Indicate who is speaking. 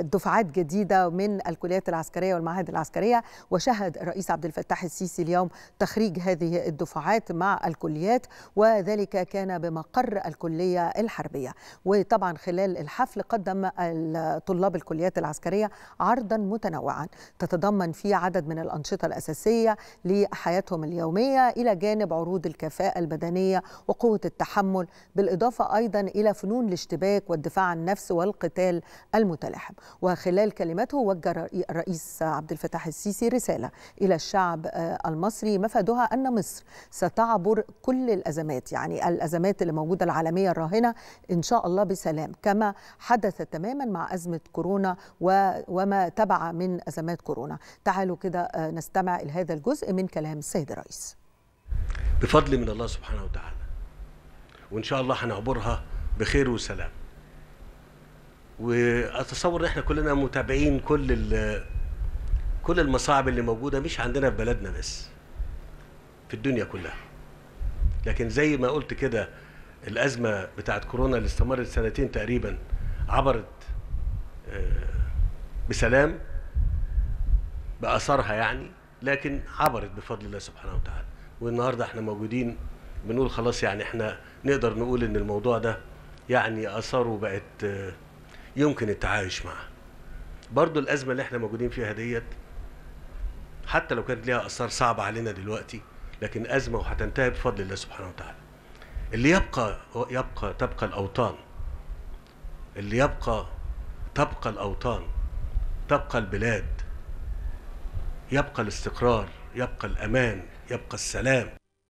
Speaker 1: دفعات جديده من الكليات العسكريه والمعاهد العسكريه وشهد الرئيس عبد الفتاح السيسي اليوم تخريج هذه الدفعات مع الكليات وذلك كان بمقر الكليه الحربيه وطبعا خلال الحفل قدم طلاب الكليات العسكريه عرضا متنوعا تتضمن فيه عدد من الانشطه الاساسيه لحياتهم اليوميه الى جانب عروض الكفاءه البدنيه وقوه التحمل بالاضافه ايضا الى فنون الاشتباك والدفاع عن النفس والقتال المتلاحم وخلال كلمته وجه الرئيس عبد الفتاح السيسي رسالة إلى الشعب آه، المصري مفادها أن مصر ستعبر كل الأزمات يعني الأزمات اللي موجودة العالمية الراهنة إن شاء الله بسلام كما حدث تماما مع أزمة كورونا وما تبع من أزمات كورونا تعالوا كده آه، نستمع إلى هذا الجزء من كلام السيد الرئيس
Speaker 2: بفضل من الله سبحانه وتعالى وإن شاء الله هنعبرها بخير وسلام واتصور ان احنا كلنا متابعين كل كل المصاعب اللي موجوده مش عندنا في بلدنا بس في الدنيا كلها لكن زي ما قلت كده الازمه بتاعت كورونا اللي استمرت سنتين تقريبا عبرت آه، بسلام باثارها يعني لكن عبرت بفضل الله سبحانه وتعالى والنهارده احنا موجودين بنقول خلاص يعني احنا نقدر نقول ان الموضوع ده يعني اثاره بقت آه، يمكن التعايش معها برضو الأزمة اللي احنا موجودين فيها ديت حتى لو كانت ليها أثار صعبة علينا دلوقتي لكن أزمة وهتنتهي بفضل الله سبحانه وتعالى اللي يبقى يبقى تبقى الأوطان اللي يبقى تبقى الأوطان تبقى البلاد يبقى الاستقرار يبقى الأمان يبقى السلام